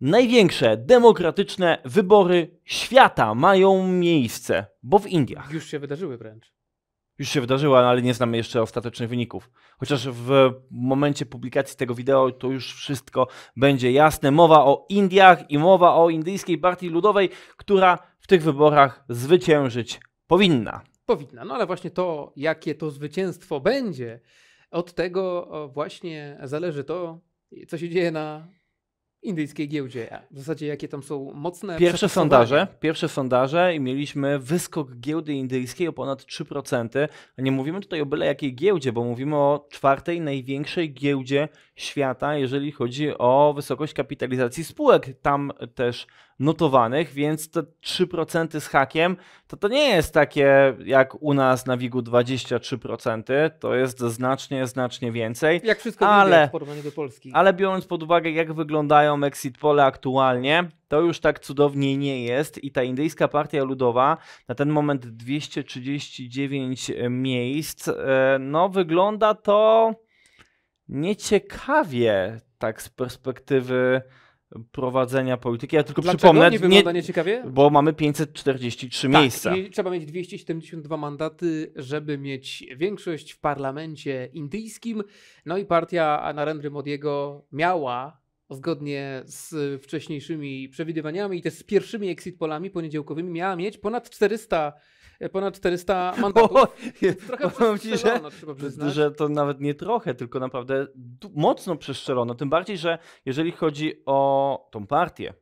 Największe demokratyczne wybory świata mają miejsce, bo w Indiach. Już się wydarzyły wręcz. Już się wydarzyły, ale nie znamy jeszcze ostatecznych wyników. Chociaż w momencie publikacji tego wideo to już wszystko będzie jasne. Mowa o Indiach i mowa o indyjskiej partii ludowej, która w tych wyborach zwyciężyć powinna. Powinna, no ale właśnie to, jakie to zwycięstwo będzie, od tego właśnie zależy to, co się dzieje na indyjskiej giełdzie. W zasadzie jakie tam są mocne. Pierwsze sondaże, pierwsze sondaże i mieliśmy wyskok giełdy indyjskiej o ponad 3%. A nie mówimy tutaj o byle jakiej giełdzie, bo mówimy o czwartej największej giełdzie świata, jeżeli chodzi o wysokość kapitalizacji spółek. Tam też notowanych, więc te 3% z hakiem to to nie jest takie jak u nas na WIG-u 23%, to jest znacznie, znacznie więcej. Jak wszystko ale, w porównaniu do Polski. Ale biorąc pod uwagę jak wyglądają exit pole aktualnie, to już tak cudownie nie jest i ta indyjska partia ludowa na ten moment 239 miejsc, e, no wygląda to nieciekawie tak z perspektywy prowadzenia polityki. Ja tylko Dlaczego przypomnę, nie wygląda nieciekawie? bo mamy 543 tak, miejsca. I trzeba mieć 272 mandaty, żeby mieć większość w parlamencie indyjskim. No i partia Narendry Modiego miała zgodnie z wcześniejszymi przewidywaniami i też z pierwszymi exit polami poniedziałkowymi miała mieć ponad 400 E, ponad 400 mandatów. O, trochę powiem ci, że, że to nawet nie trochę, tylko naprawdę mocno przestrzelono. Tym bardziej, że jeżeli chodzi o tą partię,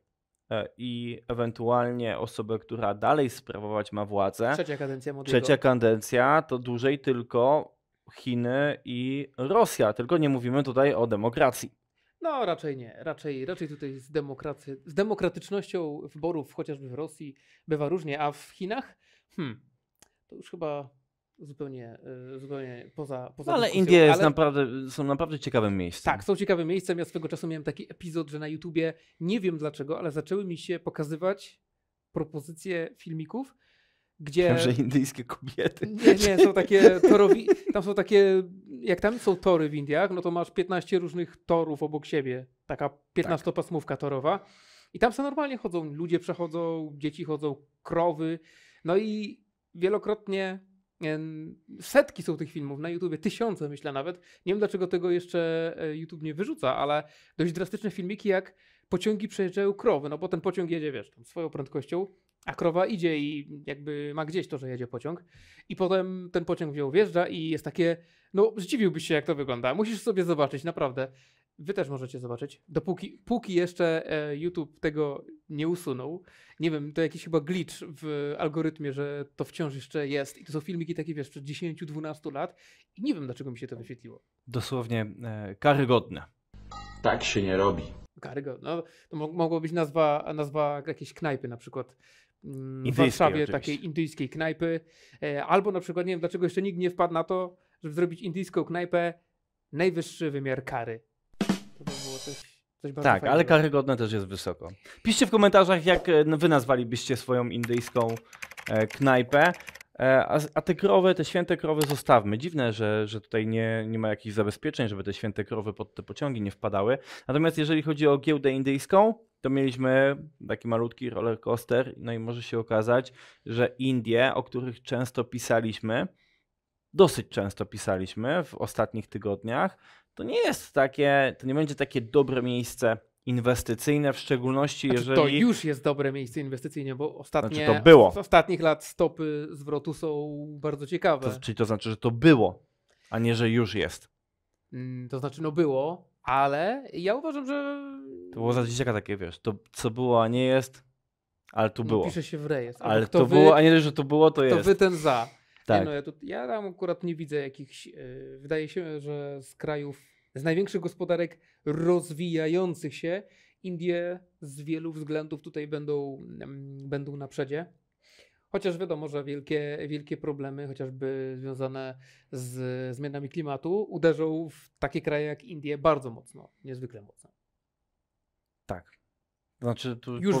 e, i ewentualnie osobę, która dalej sprawować ma władzę. Trzecia kadencja Modiego. Trzecia kadencja to dłużej tylko Chiny i Rosja, tylko nie mówimy tutaj o demokracji. No, raczej nie. Raczej, raczej tutaj z, demokraty, z demokratycznością wyborów, chociażby w Rosji, bywa różnie, a w Chinach? Hmm to już chyba zupełnie, e, zupełnie poza, poza no, Ale Indie ale... Naprawdę, są naprawdę ciekawym miejscem. Tak, są ciekawym miejscem. Ja swego czasu miałem taki epizod, że na YouTubie, nie wiem dlaczego, ale zaczęły mi się pokazywać propozycje filmików, gdzie... Wiem, że indyjskie kobiety. Nie, nie, są takie torowi... Tam są takie, jak tam są tory w Indiach, no to masz 15 różnych torów obok siebie. Taka 15-pasmówka torowa. I tam sobie normalnie chodzą, ludzie przechodzą, dzieci chodzą, krowy. No i wielokrotnie setki są tych filmów na YouTubie, tysiące myślę nawet. Nie wiem dlaczego tego jeszcze e, YouTube nie wyrzuca, ale dość drastyczne filmiki jak pociągi przejeżdżają krowy, no bo ten pociąg jedzie, wiesz, tam swoją prędkością, a krowa idzie i jakby ma gdzieś to, że jedzie pociąg. I potem ten pociąg w nią wjeżdża i jest takie, no zdziwiłbyś się jak to wygląda. Musisz sobie zobaczyć, naprawdę. Wy też możecie zobaczyć. Dopóki póki jeszcze e, YouTube tego nie usunął. Nie wiem, to jakiś chyba glitch w algorytmie, że to wciąż jeszcze jest. I to są filmiki takie, wiesz, przed 10-12 lat. I nie wiem, dlaczego mi się to wyświetliło. Dosłownie e, karygodne. Tak się nie robi. Karygodne. No, to mogłoby być nazwa, nazwa jakiejś knajpy na przykład. Mm, w indyjskiej, Warszawie oczywiście. takiej indyjskiej knajpy. E, albo na przykład, nie wiem, dlaczego jeszcze nikt nie wpadł na to, żeby zrobić indyjską knajpę najwyższy wymiar kary. To by było coś, coś bardzo Tak, ale karygodne też jest wysoko. Piszcie w komentarzach, jak e, no, wy nazwalibyście swoją indyjską e, knajpę. E, a, a, te krowy, te święte krowy zostawmy. Dziwne, że, że tutaj nie, nie ma jakichś zabezpieczeń, żeby te święte krowy pod te pociągi nie wpadały. Natomiast jeżeli chodzi o giełdę indyjską, to mieliśmy taki malutki roller coaster, no i może się okazać, że Indie, o których często pisaliśmy, dosyć często pisaliśmy w ostatnich tygodniach, to nie jest takie, to nie będzie takie dobre miejsce inwestycyjne, w szczególności znaczy, jeżeli... To już jest dobre miejsce inwestycyjne, bo ostatnie, znaczy to było. z ostatnich lat stopy zwrotu są bardzo ciekawe. To, czyli to znaczy, że to było, a nie, że już jest. Mm, to znaczy, no było, ale ja uważam, że... To było za dzieciaka takie, wiesz, to co było, a nie jest, ale tu no, było. No, pisze się w rejestr. Ale to wy, było, a nie, że to było, to kto jest. To wy ten za. Tak. Nie, no ja, tu, ja tam akurat nie widzę jakichś. Yy, wydaje się, że z krajów, z największych gospodarek rozwijających się, Indie z wielu względów tutaj będą, yy, będą na przodzie. Chociaż wiadomo, że wielkie, wielkie problemy, chociażby związane z zmianami klimatu, uderzą w takie kraje jak Indie bardzo mocno, niezwykle mocno. Tak. Znaczy, tu już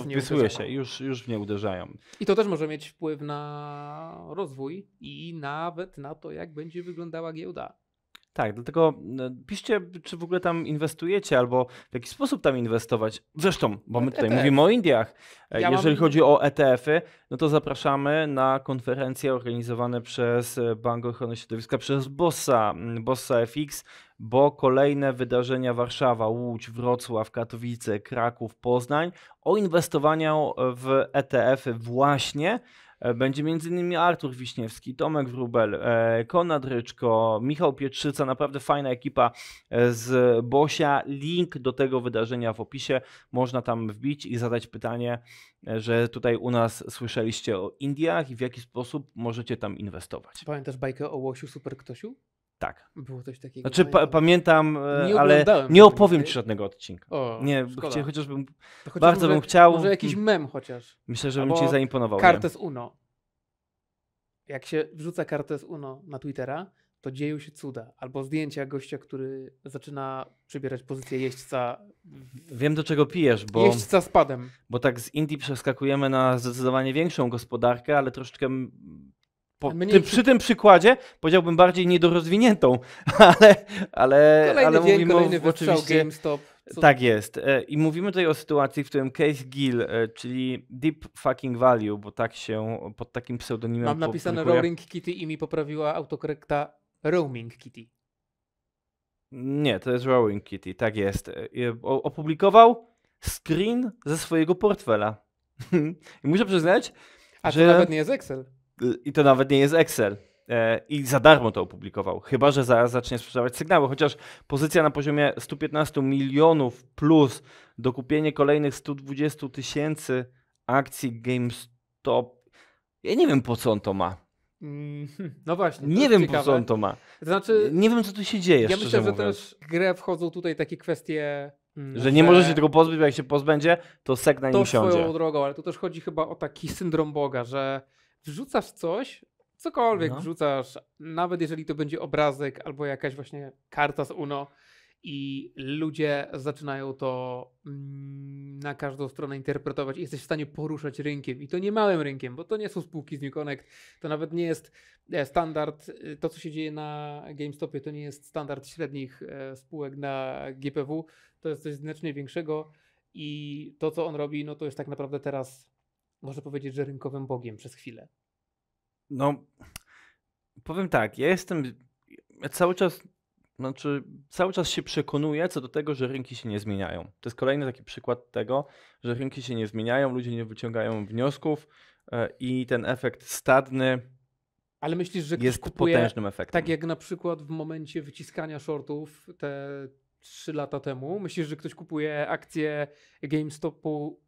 się, już, już w nie uderzają. I to też może mieć wpływ na rozwój i nawet na to, jak będzie wyglądała giełda. Tak, dlatego no, piszcie, czy w ogóle tam inwestujecie, albo w jaki sposób tam inwestować. Zresztą, bo my no, tutaj ETF. mówimy o Indiach. E, ja Jeżeli mam... chodzi o ETF-y, no to zapraszamy na konferencje organizowane przez e, Bank Ochrony Środowiska, przez BOSSA, mm, BOSSA FX, bo kolejne wydarzenia Warszawa, Łódź, Wrocław, Katowice, Kraków, Poznań o inwestowaniu e, w ETF-y właśnie E, będzie m.in. Artur Wiśniewski, Tomek Wrubel, e, Konrad Ryczko, Michał Pietrzyca, naprawdę fajna ekipa e, z Bosia. Link do tego wydarzenia w opisie. Można tam wbić i zadać pytanie, że tutaj u nas słyszeliście o Indiach i w jaki sposób możecie tam inwestować. Pamiętasz bajkę o Łosiu Super Ktosiu? Tak. Było coś takiego. Znaczy no pa pamiętam, e, nie ale nie opowiem ci żadnego odcinka. O, nie, chcia, chociażbym, chociaż bardzo może, bym chciał. Może jakiś mm. mem chociaż. Myślę, że bym ci zaimponował. Kartę z Uno. Jak się wrzuca kartę z Uno na Twittera, to dzieją się cuda. Albo zdjęcia gościa, który zaczyna przybierać pozycję jeźdźca. Wiem do czego pijesz, bo. Jeźdźca spadem. Bo tak z Indii przeskakujemy na zdecydowanie większą gospodarkę, ale troszeczkę po, ty, przy tym przykładzie powiedziałbym bardziej niedorozwiniętą, ale, ale, kolejny ale dzień, mówimy kolejny o, oczywiście. GameStop. Co? Tak jest. E, I mówimy tutaj o sytuacji, w którym Case Gill, e, czyli Deep Fucking Value, bo tak się pod takim pseudonimem. Mam napisane publikuje. Roaring Kitty i mi poprawiła autokorekta Roaming Kitty. Nie, to jest Roaring Kitty, tak jest. E, opublikował screen ze swojego portfela. I muszę przyznać, A że... to nawet nie jest Excel. Y, i to nawet nie jest Excel. E, I za darmo to opublikował, chyba że zaraz zacznie sprzedawać sygnały. Chociaż pozycja na poziomie 115 milionów plus dokupienie kolejnych 120 tysięcy akcji GameStop. Ja nie wiem po co on to ma. Mm, no właśnie. Nie wiem, ciekawe. po co on to ma. znaczy, nie wiem, co tu się dzieje. Ja myślę, że też w grę wchodzą tutaj takie kwestie. Mm, że, nie może się tego pozbyć, bo jak się pozbędzie, to segna nie usiądzie. To swoją drogą, ale tu też chodzi chyba o taki syndrom Boga, że wrzucasz coś, cokolwiek no. wrzucasz, nawet jeżeli to będzie obrazek albo jakaś właśnie karta z UNO i ludzie zaczynają to mm, na każdą stronę interpretować i jesteś w stanie poruszać rynkiem i to nie małym rynkiem, bo to nie są spółki z New Connect, to nawet nie jest e, standard, e, to co się dzieje na GameStopie to nie jest standard średnich e, spółek na GPW, to jest coś znacznie większego i to co on robi, no to jest tak naprawdę teraz można powiedzieć, że rynkowym bogiem przez chwilę? No, powiem tak, ja jestem ja cały czas, znaczy cały czas się przekonuję co do tego, że rynki się nie zmieniają. To jest kolejny taki przykład tego, że rynki się nie zmieniają, ludzie nie wyciągają wniosków e, i ten efekt stadny ale myślisz, że jest kupuje, potężnym efektem. Tak jak na przykład w momencie wyciskania shortów te trzy lata temu, myślisz, że ktoś kupuje akcje GameStopu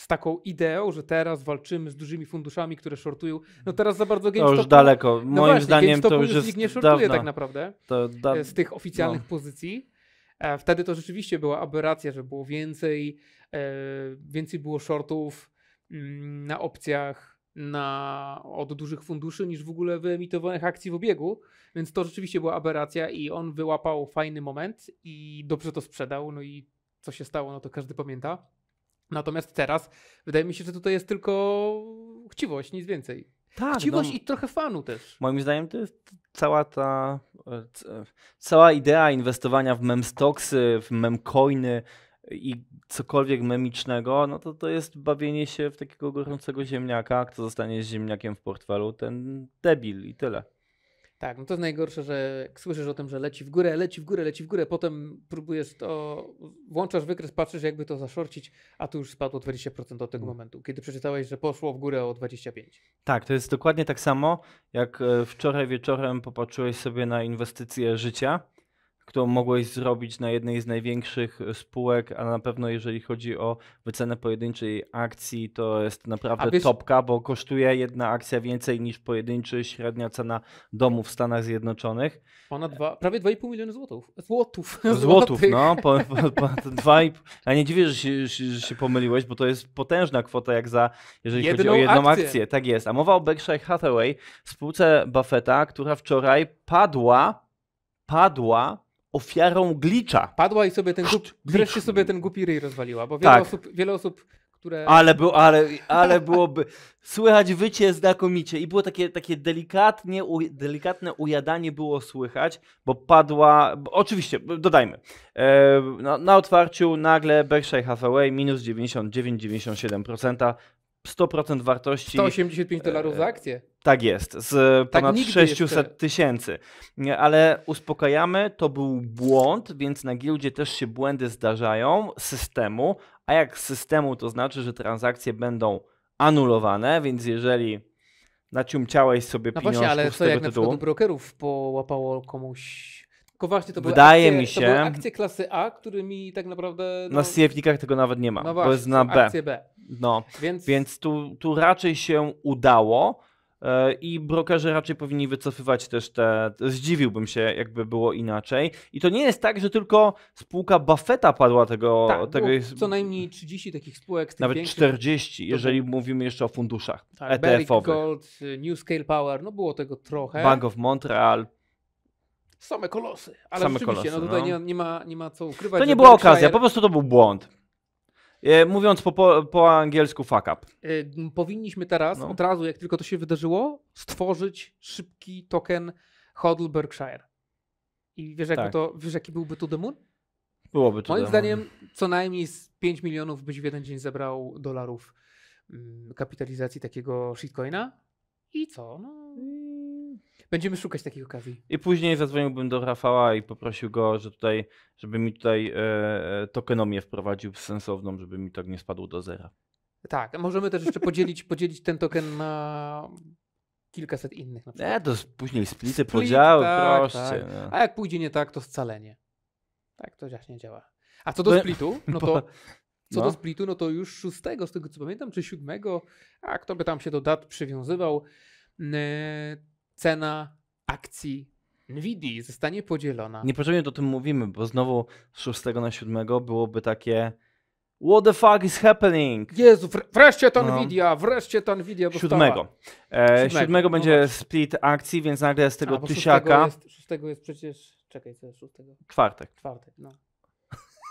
z taką ideą, że teraz walczymy z dużymi funduszami, które shortują. No teraz za bardzo GameStop... To już daleko. No Moim właśnie, zdaniem to już, jest nikt nie shortuje dawno. tak naprawdę da... E, z tych oficjalnych no. pozycji. E, wtedy to rzeczywiście była aberracja, że było więcej, e, więcej było shortów mm, na opcjach na, od dużych funduszy niż w ogóle wyemitowanych akcji w obiegu, więc to rzeczywiście była aberracja i on wyłapał fajny moment i dobrze to sprzedał, no i co się stało, no to każdy pamięta. Natomiast teraz wydaje mi się, że tutaj jest tylko chciwość, nic więcej. Tak, chciwość no, i trochę fanu też. Moim zdaniem to jest cała ta e, e, cała idea inwestowania w memstoksy, w memkoiny i cokolwiek memicznego, no to to jest bawienie się w takiego gorącego ziemniaka. Kto zostanie z ziemniakiem w portfelu, ten debil i tyle. Tak, no to jest najgorsze, że jak słyszysz o tym, że leci w górę, leci w górę, leci w górę, potem próbujesz to, włączasz wykres, patrzysz jakby to zaszorcić, a tu już spadło 20% od tego mm. momentu, kiedy przeczytałeś, że poszło w górę o 25%. Tak, to jest dokładnie tak samo, jak e, wczoraj wieczorem popatrzyłeś sobie na inwestycje życia którą mogłeś zrobić na jednej z największych e, spółek, a na pewno jeżeli chodzi o wycenę pojedynczej akcji, to jest naprawdę wiesz... topka, bo kosztuje jedna akcja więcej niż pojedynczy średnia cena domu w Stanach Zjednoczonych. Ponad dwa, prawie 2,5 miliona złotów. Złotów. Złotów, no. Po, po, po dwa i... Ja nie dziwię, że się, że się pomyliłeś, bo to jest potężna kwota jak za, jeżeli jedną chodzi o jedną akcję. akcję. Tak jest. A mowa o Berkshire Hathaway, spółce Buffetta, która wczoraj padła, padła ofiarą glicza. Padła i sobie ten głup, wreszcie sobie ten głupi ryj rozwaliła, bo wiele, tak. osób, wiele osób, które... Ale, był, ale, ale byłoby... słychać wycie znakomicie i było takie, takie delikatnie, u, delikatne ujadanie było słychać, bo padła... Bo oczywiście, dodajmy, e, na, na, otwarciu nagle Berkshire Hathaway minus 99,97%, 100% wartości. 185 e, dolarów za akcję. Tak jest, z tak ponad tak 600 tysięcy. Ale uspokajamy, to był błąd, więc na giełdzie też się błędy zdarzają systemu. A jak systemu, to znaczy, że transakcje będą anulowane, więc jeżeli naciumciałeś sobie no pieniądze ale z co, jak tytułu... na przykład brokerów połapało komuś... Tylko właśnie to Wydaje akcje, mi się, to były akcje klasy A, którymi tak naprawdę... No, na CFD-kach tego nawet nie ma, no właśnie, bo jest na B. Akcje B. No, więc, więc tu, tu raczej się udało. E, I brokerzy raczej powinni wycofywać też te. Zdziwiłbym się, jakby było inaczej. I to nie jest tak, że tylko spółka Buffetta padła tego. Tak, tego jest... Co najmniej 30 takich spółek. Tych nawet 40, jeżeli mówimy jeszcze o funduszach tak, ETF-owych. Gold, New Scale Power, no było tego trochę. Bank of Montreal. Same kolosy. Ale Same rzeczywiście, kolosy, no tutaj no. Nie, nie, ma, nie ma co ukrywać. To nie była okazja, po prostu to był błąd. E, mówiąc po, po, po angielsku, fuck up. E, powinniśmy teraz, no. od razu, jak tylko to się wydarzyło, stworzyć szybki token HODL Berkshire. I wiesz, tak. to, wiesz jaki byłby to demon? Byłoby to Moim demon. zdaniem co najmniej z 5 milionów byś w jeden dzień zebrał dolarów mm, kapitalizacji takiego shitcoina. I co? No, mm, Będziemy szukać takich okazji. I później zadzwoniłbym do Rafała i poprosił go, że tutaj, żeby mi tutaj e, e tokenomię wprowadził sensowną, żeby mi to tak nie spadło do zera. Tak, możemy też jeszcze podzielić, podzielić ten token na kilkaset innych. Na przykład. E, to później splity, Split, podziały, tak, Tak. No. A jak pójdzie nie tak, to scalenie. Tak, to właśnie działa. A co do splitu, no to co no. do splitu, no to już 6, z tego co pamiętam, czy 7, a kto by tam się do dat przywiązywał, cena akcji Nvidia zostanie podzielona. Niepotrzebnie o tym mówimy, bo znowu z 6 na 7 byłoby takie What the fuck is happening? Jezu, wreszcie to no. Nvidia, wreszcie to Nvidia dostała. Siódmego. E, siódmego no będzie split akcji, więc nagle z tego A, bo tysiaka... Szóstego jest, szóstego jest przecież... Czekaj, co jest szóstego? Kwartek. Kwartek, no.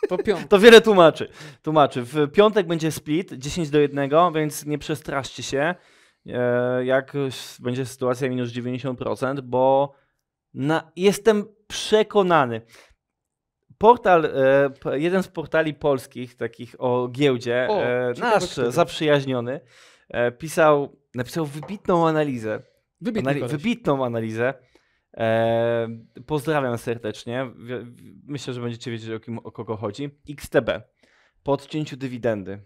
To, to wiele tłumaczy. Tłumaczy. W piątek będzie split 10 do 1, więc nie przestraszcie się. E, jak będzie sytuacja minus 90%, bo na, jestem przekonany. Portal, e, jeden z portali polskich, takich o giełdzie, o, e, nasz zaprzyjaźniony, pisał, napisał wybitną analizę. anali- wybitną analizę. pozdrawiam serdecznie. Myślę, że będziecie wiedzieć, o, kim, o kogo chodzi. XTB. Po odcięciu dywidendy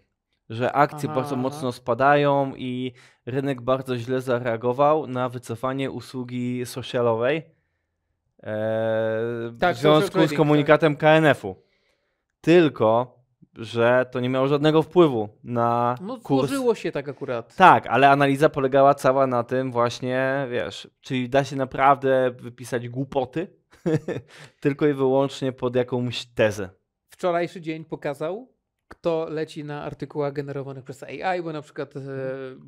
że akcje Aha. bardzo mocno spadają i rynek bardzo źle zareagował na wycofanie usługi socialowej e, tak, w związku trading, z tak. komunikatem tak. KNF-u. Tylko, że to nie miało żadnego wpływu na no, kurs. się tak akurat. Tak, ale analiza polegała cała na tym właśnie, wiesz, czyli da się naprawdę wypisać głupoty tylko i wyłącznie pod jakąś tezę. Wczorajszy dzień pokazał, kto leci na artykułach generowanych przez AI, bo na przykład e, mhm.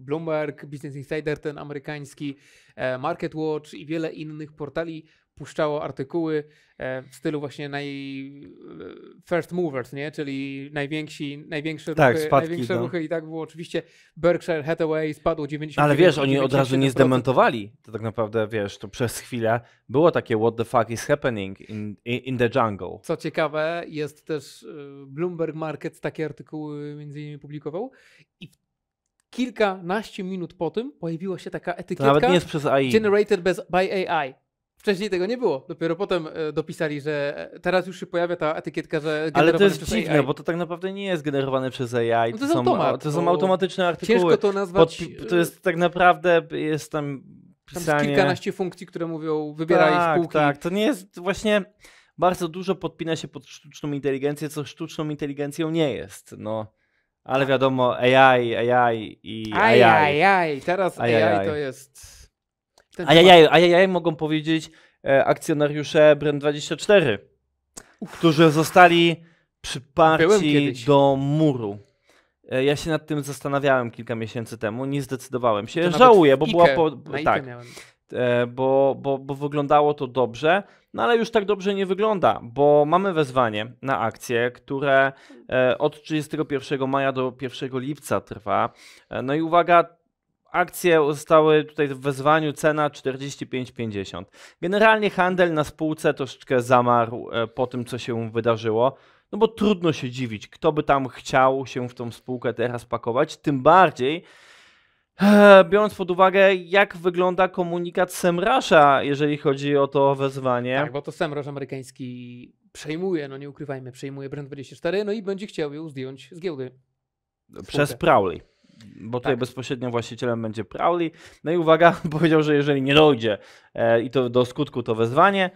Bloomberg, Business Insider, ten amerykański, e, Market Watch i wiele innych portali puszczało artykuły e, w stylu właśnie naj e, first movers, nie? czyli najwięksi, największe, tak, ruchy, spadki, największe no. ruchy i tak było. Oczywiście Berkshire Hathaway spadło 90 Ale wiesz, oni od razu nie zdementowali. To tak naprawdę, wiesz, to przez chwilę było takie what the fuck is happening in, in the jungle. Co ciekawe, jest też e, Bloomberg Markets takie artykuły między innymi publikował i kilkanaście minut po tym pojawiła się taka etykietka Generated by AI. Wcześniej tego nie było. Dopiero potem e, dopisali, że e, teraz już się pojawia ta etykietka, że Ale to jest dziwne, AI. bo to tak naprawdę nie jest generowane przez AI. No to, to, są, automat, to są automatyczne artykuły. Ciężko to nazwać. Pod, to jest e, tak naprawdę jest tam pisanie. Tam jest kilkanaście funkcji, które mówią wybieraj tak, spółki. Tak, to nie jest właśnie bardzo dużo podpina się pod sztuczną inteligencję, co sztuczną inteligencją nie jest. No. Ale tak. wiadomo, AI, AI i AI. AI, AI. Teraz AI, AI to jest a ja, ja ajajaj mogą powiedzieć e, akcjonariusze Brand24, którzy zostali przyparci do muru. E, ja się nad tym zastanawiałem kilka miesięcy temu, nie zdecydowałem się. Żałuję, bo Ike, była. Po, tak, e, bo, bo, bo wyglądało to dobrze, no ale już tak dobrze nie wygląda, bo mamy wezwanie na akcję, które e, od 31 maja do 1 lipca trwa. E, no i uwaga, Akcje zostały tutaj w wezwaniu cena 45,50. Generalnie handel na spółce troszeczkę zamarł e, po tym, co się wydarzyło. No bo trudno się dziwić, kto by tam chciał się w tą spółkę teraz pakować, tym bardziej e, biorąc pod uwagę, jak wygląda komunikat Semrasza, jeżeli chodzi o to wezwanie. Tak, bo to Semrasz amerykański przejmuje, no nie ukrywajmy, przejmuje Brand 24, no i będzie chciał ją zdjąć z giełdy. Spółkę. Przez Prowley bo tutaj tak. bezpośrednio właścicielem będzie Crowley. No i uwaga, powiedział, że jeżeli nie dojdzie e, i to do skutku to wezwanie,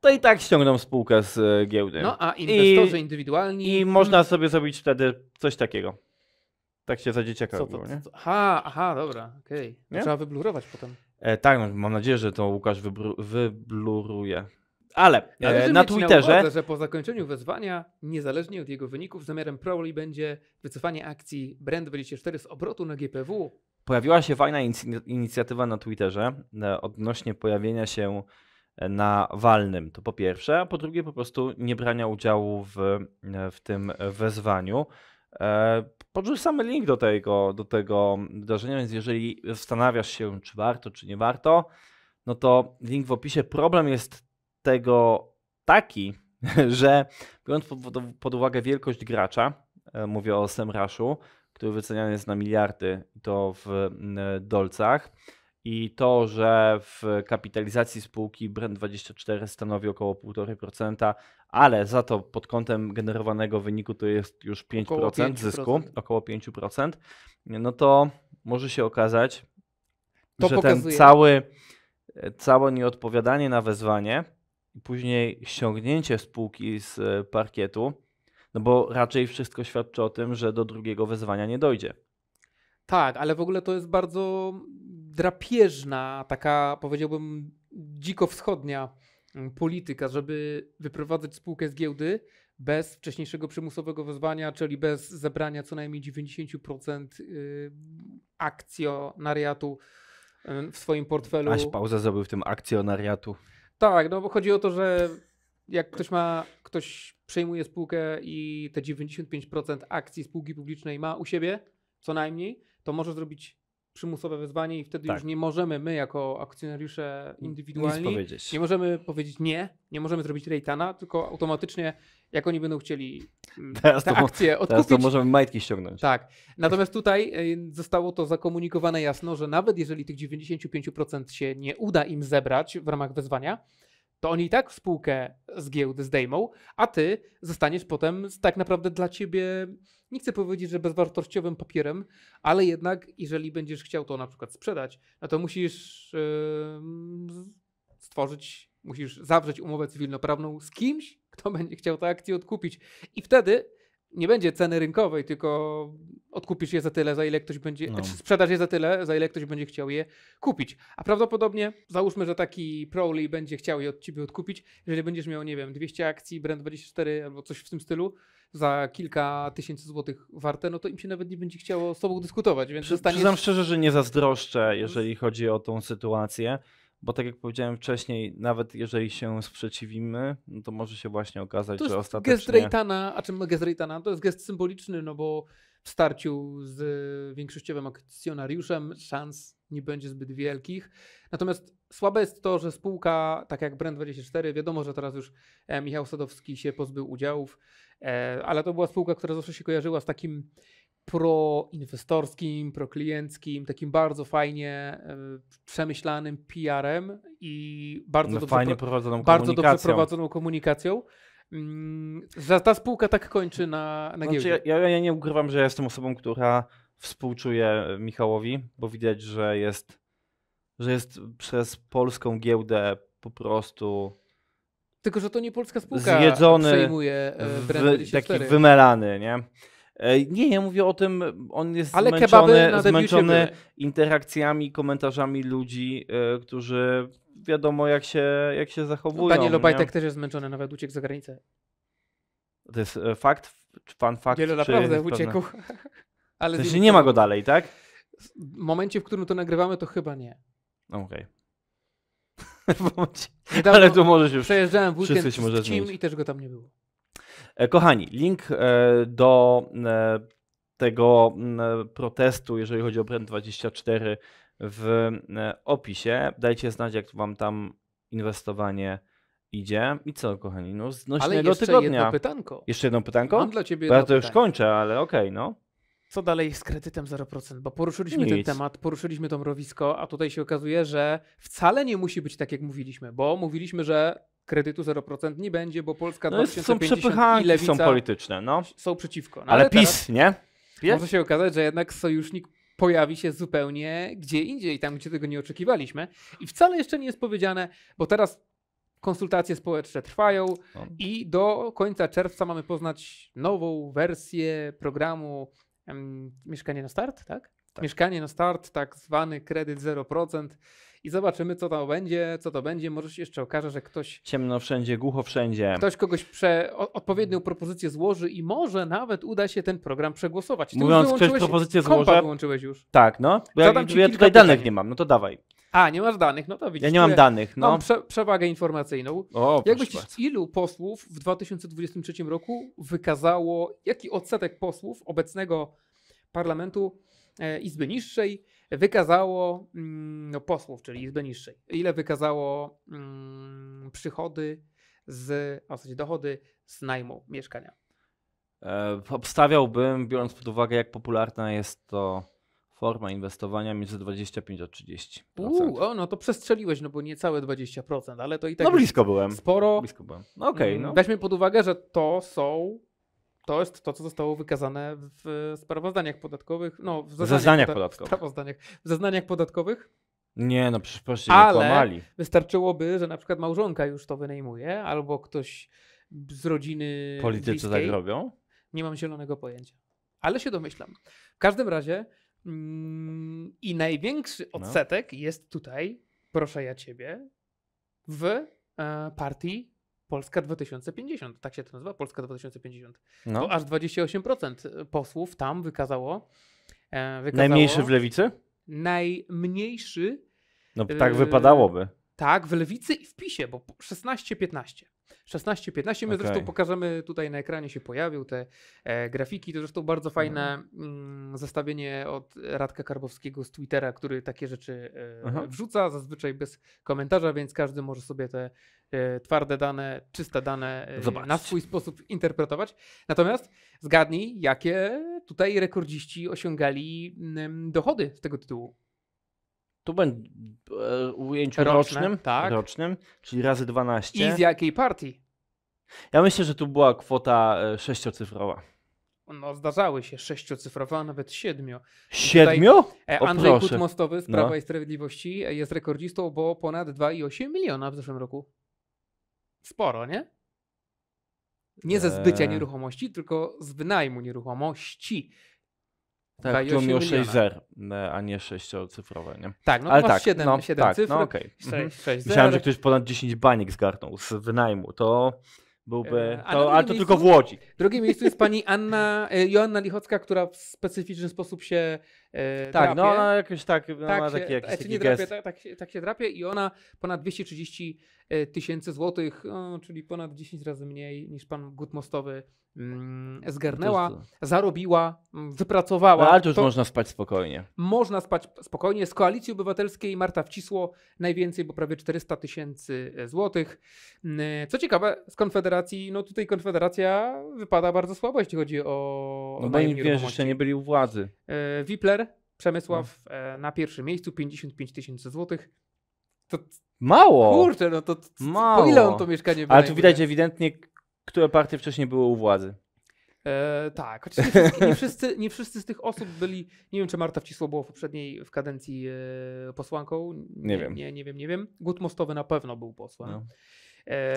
to i tak ściągną spółkę z giełdy. No a inwestorzy I, indywidualni... I można sobie zrobić wtedy coś takiego. Tak się za dzieciaka co, robiło, nie? Co, aha, aha, dobra, okej. Okay. Trzeba wyblurować potem. E, tak, no, mam nadzieję, że to Łukasz wyblu wybluruje. Ale e, na Twitterze. Na uwadze, że po zakończeniu wezwania, niezależnie od jego wyników, zamiarem Prowley będzie wycofanie akcji Brand 24 z obrotu na GPW. Pojawiła się fajna inicjatywa na Twitterze e, odnośnie pojawienia się e, na walnym. To po pierwsze, a po drugie, po prostu nie brania udziału w, e, w tym wezwaniu. Podrzucamy link do tego, do tego wydarzenia, więc jeżeli zastanawiasz się, czy warto, czy nie warto, no to link w opisie. Problem jest tego taki, że biorąc pod uwagę wielkość gracza, e, mówię o Semraszu, który wyceniany jest na miliardy, to w dolcach, i to, że w kapitalizacji spółki Brent24 stanowi około 1,5%, ale za to pod kątem generowanego wyniku to jest już 5%, około 5%. zysku, około 5%, no to może się okazać, to że pokazuje. ten cały, e, całe nieodpowiadanie na wezwanie i później ściągnięcie spółki z e, parkietu, no bo raczej wszystko świadczy o tym, że do drugiego wezwania nie dojdzie. Tak, ale w ogóle to jest bardzo drapieżna, taka powiedziałbym dziko wschodnia mm, polityka, żeby wyprowadzać spółkę z giełdy bez wcześniejszego przymusowego wezwania, czyli bez zebrania co najmniej 90% y, akcjonariatu y, w swoim portfelu. Aś pauza zrobił w tym akcjonariatu. Tak, no bo chodzi o to, że jak ktoś ma, ktoś przejmuje spółkę i te 95% akcji spółki publicznej ma u siebie, co najmniej, to może zrobić przymusowe wezwanie i wtedy tak. już nie możemy my jako akcjonariusze indywidualni nie możemy powiedzieć nie, nie możemy zrobić rejtana, tylko automatycznie jak oni będą chcieli mm, teraz te to, akcje odkupić. Teraz to możemy majtki ściągnąć. Tak. Natomiast tutaj e, zostało to zakomunikowane jasno, że nawet jeżeli tych 95% się nie uda im zebrać w ramach wezwania, to oni i tak spółkę z giełdy zdejmą, a ty zostaniesz potem tak naprawdę dla ciebie, nie chcę powiedzieć, że bezwartościowym papierem, ale jednak jeżeli będziesz chciał to na przykład sprzedać, no to musisz yy, stworzyć, musisz zawrzeć umowę cywilnoprawną z kimś, kto będzie chciał tę akcję odkupić. I wtedy nie będzie ceny rynkowej, tylko odkupisz je za tyle, za ile ktoś będzie, no. Znaczy sprzedasz je za tyle, za ile ktoś będzie chciał je kupić. A prawdopodobnie, załóżmy, że taki Prowley będzie chciał je od ciebie odkupić, jeżeli będziesz miał, nie wiem, 200 akcji Brand24 albo coś w tym stylu, za kilka tysięcy złotych warte, no to im się nawet nie będzie chciało z tobą dyskutować. Więc Przy, zostaniesz... Przyznam szczerze, że nie zazdroszczę, jeżeli chodzi o tą sytuację bo tak jak powiedziałem wcześniej, nawet jeżeli się sprzeciwimy, no to może się właśnie okazać, to że ostatecznie... Gest Rejtana, a czym gest Rejtana? To jest gest symboliczny, no bo w starciu z większościowym akcjonariuszem szans nie będzie zbyt wielkich. Natomiast słabe jest to, że spółka, tak jak Brand24, wiadomo, że teraz już e, Michał Sadowski się pozbył udziałów, e, ale to była spółka, która zawsze się kojarzyła z takim proinwestorskim, proklienckim, takim bardzo fajnie e, przemyślanym PR-em i bardzo, no dobrze, fajnie prowadzoną bardzo dobrze prowadzoną komunikacją. Mm, że ta spółka tak kończy na, na znaczy, ja, ja, nie ukrywam, że jestem osobą, która współczuje Michałowi, bo widać, że jest, że jest przez polską giełdę po prostu. Tylko, że to nie polska spółka zjedzony, przejmuje e, w, taki wymelany, nie? E, nie, ja mówię o tym, on jest Ale zmęczony, zmęczony interakcjami, komentarzami ludzi, e, którzy wiadomo jak się, jak się zachowują. Daniel Obajtek też jest zmęczony, nawet uciekł za granicę. To jest e, fakt, fan fakt? Wiele naprawdę uciekł. Ale w sensie nie ma go dalej, tak? W momencie, w którym to nagrywamy, to chyba nie. Okej. Okay. Ale to może się Przejeżdżałem w weekend się może z Kim i też go tam nie było. E, kochani, link e, do e, tego protestu, jeżeli chodzi o Brent24 w opisie. Dajcie znać, jak wam tam inwestowanie idzie. I co, kochani? No, ale jeszcze tygodnia. jedno pytanko. Jeszcze jedno pytanko? Mam dla ciebie Bo ja to już kończę, ale okej, okay, no. Co dalej z kredytem 0%? Bo poruszyliśmy Nic. ten temat, poruszyliśmy to mrowisko, a tutaj się okazuje, że wcale nie musi być tak, jak mówiliśmy, bo mówiliśmy, że kredytu 0% nie będzie, bo Polska no 2050 są i Lewica są polityczne, no. są przeciwko. No, ale, ale PiS, nie? PiS? Może się okazać, że jednak sojusznik pojawi się zupełnie gdzie indziej, tam gdzie tego nie oczekiwaliśmy. I wcale jeszcze nie jest powiedziane, bo teraz konsultacje społeczne trwają no. i do końca czerwca mamy poznać nową wersję programu Mieszkanie na Start, tak? tak? Mieszkanie na Start, tak zwany kredyt 0% i zobaczymy, co to będzie, co to będzie. Może się jeszcze okaże, że ktoś... Ciemno wszędzie, głucho wszędzie. Ktoś kogoś prze... O, odpowiednią propozycję złoży i może nawet uda się ten program przegłosować. Ty Mówiąc, ktoś propozycję złoży... wyłączyłeś już. Tak, no. Bo ja, ja tutaj pytań. danych nie mam, no to dawaj. A, nie masz danych, no to widzisz. Ja nie mam danych, no. Mam prze, przewagę informacyjną. O, Jak myślisz, ilu posłów w 2023 roku wykazało, jaki odsetek posłów obecnego parlamentu e, Izby Niższej wykazało mm, no, posłów, czyli Izby Niższej, ile wykazało mm, przychody z, a w zasadzie dochody z najmu mieszkania. E, obstawiałbym, biorąc pod uwagę, jak popularna jest to forma inwestowania między 25 a 30. Uuu, o, no to przestrzeliłeś, no bo niecałe 20%, ale to i tak. No blisko byłem. Sporo. Blisko byłem. No okej. Okay, mm, no. Weźmy pod uwagę, że to są to jest to, co zostało wykazane w sprawozdaniach podatkowych. No, w zeznaniach, zeznaniach poda podatkowych. Sprawozdaniach, w zeznaniach podatkowych. Nie, no przepraszam, nie Ale kłamali. wystarczyłoby, że na przykład małżonka już to wynajmuje, albo ktoś z rodziny Politycy tak bliskiej. tak robią? Nie mam zielonego pojęcia. Ale się domyślam. W każdym razie mm, i największy no. odsetek no. jest tutaj, proszę ja ciebie, w e, partii Polska 2050, tak się to nazywa, Polska 2050. No. Bo aż 28% e, posłów tam wykazało, e, wykazało Najmniejszy w lewicy? Najmniejszy. No tak e, wypadałoby. Tak, w lewicy i w PiSie, bo 16-15. 16-15. My okay. zresztą pokażemy tutaj na ekranie się pojawił te e, grafiki. To zresztą bardzo mhm. fajne mm, zestawienie od Radka Karbowskiego z Twittera, który takie rzeczy e, wrzuca, zazwyczaj bez komentarza, więc każdy może sobie te e, twarde dane, czyste dane e, na swój sposób interpretować. Natomiast zgadnij, jakie tutaj rekordziści osiągali m, mm, dochody z tego tytułu. Tu będzie e, ujęciu Roczne, rocznym, tak. rocznym, czyli razy 12. I z jakiej partii? Ja myślę, że tu była kwota e, sześciocyfrowa. No, zdarzały się sześciocyfrowe, a nawet siedmiu. Siedmiu? E, o, Andrzej proszę. Kutmostowy z Prawa no. i Sprawiedliwości jest rekordzistą, bo ponad 2,8 miliona w zeszłym roku. Sporo, nie? Nie ze zbycia nieruchomości, tylko z wynajmu nieruchomości. Tak, Kajo miał 6 0 a nie 6-cyfrowe, nie? Tak, no Ale masz tak, 7, no, 7 tak, no cyfr, no, okay. 6, mhm. 6 Myślałem, że ktoś ponad 10 baniek zgarnął z wynajmu, to byłby, e, to, ale to miejscu, tylko w Łodzi. W drugim miejscu jest pani Anna, e, Joanna Lichocka, która w specyficzny sposób się E, tak, no, drapie. no ona jakoś tak, no, tak jak się, taki, jakiś znaczy taki drapie, tak, tak, tak, się drapie i ona ponad 230 e, tysięcy złotych, no, czyli ponad 10 razy mniej niż pan Gutmostowy mm, zgarnęła, zarobiła, mm, wypracowała. No, ale to już to, można spać spokojnie. Można spać spokojnie. Z Koalicji Obywatelskiej Marta wcisło najwięcej, bo prawie 400 tysięcy e, złotych. Mm, co ciekawe, z Konfederacji, no tutaj Konfederacja wypada bardzo słabo, jeśli chodzi o No bo im wiesz, jeszcze nie byli u władzy. Wipler Przemysław no. na pierwszym miejscu 55 tysięcy złotych. To mało! Kurczę, no to, mało. po ile on to mieszkanie Ale tu widać ewidentnie, które partie wcześniej były u władzy. E, tak, chociaż nie wszyscy, nie wszyscy, nie, wszyscy, z tych osób byli. Nie wiem, czy Marta Wcisło była w poprzedniej w kadencji e, posłanką. Nie, nie, wiem. Nie, nie wiem, nie wiem. Gut Mostowy na pewno był posłem. No.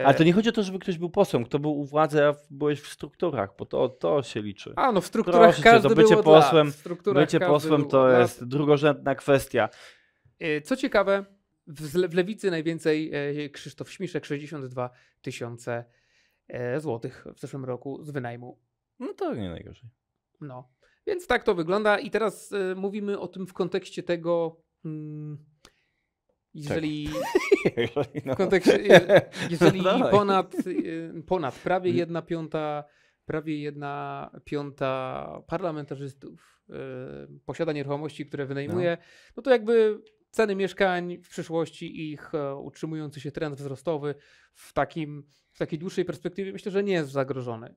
Ale e, to nie chodzi o to, żeby ktoś był posłem. Kto był u władzy, a byłeś w strukturach, bo to, to się liczy. A no, w strukturach Proszę każdy cię, to bycie posłem, bycie posłem to jest drugorzędna kwestia. E, co ciekawe, w lewicy najwięcej e, Krzysztof Śmiszek 62 tysiące złotych w zeszłym roku z wynajmu. No to nie najgorzej. No. Więc tak to wygląda. I teraz mówimy o tym w kontekście tego. Hmm, tak. Jeżeli, tak. w kontekście, y, jeżeli ponad, y, ponad prawie mm. jedna piąta, prawie jedna piąta parlamentarzystów y, posiada nieruchomości, które wynajmuje, no. no to jakby ceny mieszkań w przyszłości, ich e, utrzymujący się trend wzrostowy w, takim, w takiej dłuższej perspektywie myślę, że nie jest zagrożony.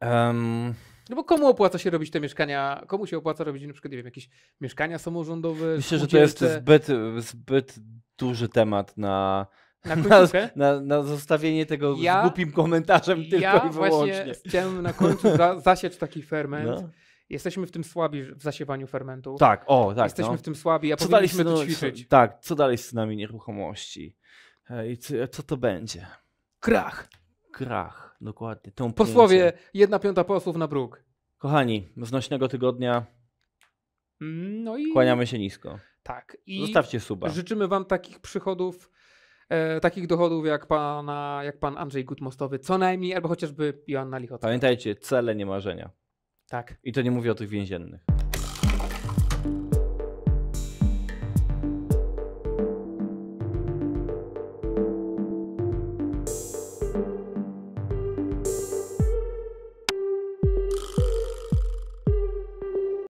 Um. No bo komu opłaca się robić te mieszkania, komu się opłaca robić na przykład, nie wiem, jakieś mieszkania samorządowe? Myślę, że to jest zbyt, zbyt duży temat na, na, na, na, na zostawienie tego ja, z głupim komentarzem tylko ja i wyłącznie. Ja właśnie chciałem na końcu za, zasiać taki ferment. No. Jesteśmy w tym słabi w zasiewaniu fermentu. Tak, o, tak. Jesteśmy no. w tym słabi, a co powinniśmy dalej, to ćwiczyć. Co, tak, co dalej z nami nieruchomości? I co, co to będzie? Krach. Krach. Dokładnie. Tą Posłowie, jedna piąta posłów na bruk. Kochani, znośnego tygodnia. No i... Kłaniamy się nisko. Tak. I Zostawcie suba. Życzymy wam takich przychodów, e, takich dochodów jak, pana, jak pan Andrzej Gutmostowy, co najmniej, albo chociażby Joanna Lichota. Pamiętajcie, cele nie marzenia. Tak. I to nie mówię o tych więziennych.